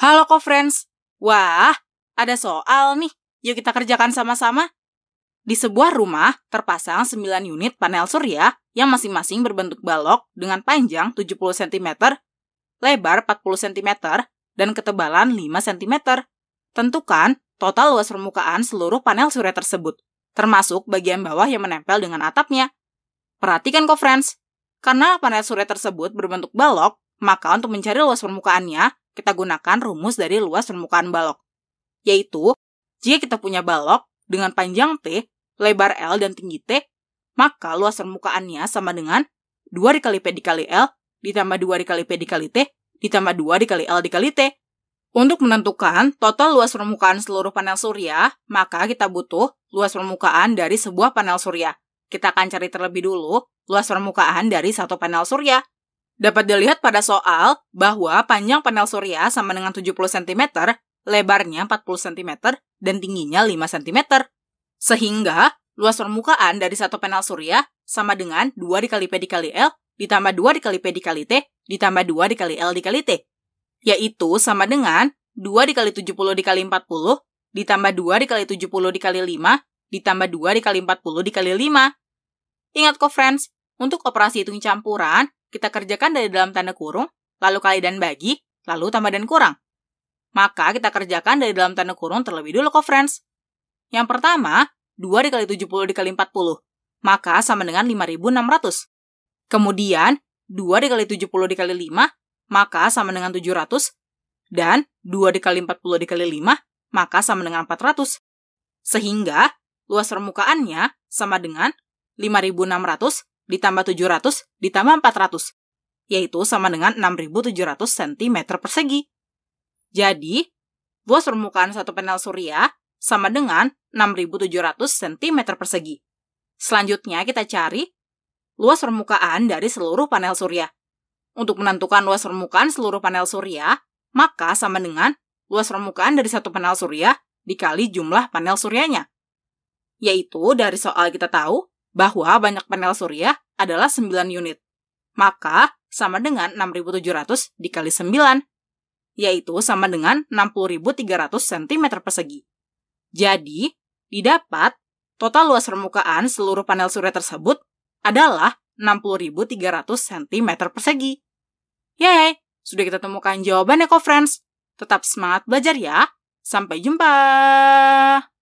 Halo co-friends. Wah, ada soal nih. Yuk kita kerjakan sama-sama. Di sebuah rumah terpasang 9 unit panel surya yang masing-masing berbentuk balok dengan panjang 70 cm, lebar 40 cm, dan ketebalan 5 cm. Tentukan total luas permukaan seluruh panel surya tersebut, termasuk bagian bawah yang menempel dengan atapnya. Perhatikan kok, friends. Karena panel surya tersebut berbentuk balok, maka untuk mencari luas permukaannya, kita gunakan rumus dari luas permukaan balok, yaitu jika kita punya balok dengan panjang T, lebar L, dan tinggi T, maka luas permukaannya sama dengan 2 dikali P dikali L ditambah 2 dikali P dikali T ditambah 2 dikali L dikali T. Untuk menentukan total luas permukaan seluruh panel surya, maka kita butuh luas permukaan dari sebuah panel surya. Kita akan cari terlebih dulu luas permukaan dari satu panel surya. Dapat dilihat pada soal bahwa panjang panel surya sama dengan 70 cm, lebarnya 40 cm, dan tingginya 5 cm. Sehingga, luas permukaan dari satu panel surya sama dengan 2 dikali P dikali L ditambah 2 dikali P dikali T ditambah 2 dikali L dikali T. Yaitu sama dengan 2 dikali 70 dikali 40 ditambah 2 dikali 70 dikali 5 ditambah 2 dikali 40 dikali 5. Ingat kok friends, untuk operasi hitung campuran, kita kerjakan dari dalam tanda kurung, lalu kali dan bagi, lalu tambah dan kurang. Maka kita kerjakan dari dalam tanda kurung terlebih dulu kok, friends. Yang pertama, 2 dikali 70 dikali 40. Maka sama dengan 5600. Kemudian, 2 dikali 70 dikali 5, maka sama dengan 700. Dan 2 dikali 40 dikali 5, maka sama dengan 400. Sehingga, luas permukaannya sama dengan 5600 ditambah 700 ditambah 400, yaitu sama dengan 6.700 cm persegi. Jadi, luas permukaan satu panel surya sama dengan 6.700 cm persegi. Selanjutnya kita cari luas permukaan dari seluruh panel surya. Untuk menentukan luas permukaan seluruh panel surya, maka sama dengan luas permukaan dari satu panel surya dikali jumlah panel suryanya. Yaitu dari soal kita tahu, bahwa banyak panel surya adalah 9 unit. Maka, sama dengan 6.700 dikali 9, yaitu sama dengan 60.300 cm persegi. Jadi, didapat total luas permukaan seluruh panel surya tersebut adalah 60.300 cm persegi. Yeay, sudah kita temukan jawabannya kok friends. Tetap semangat belajar ya. Sampai jumpa!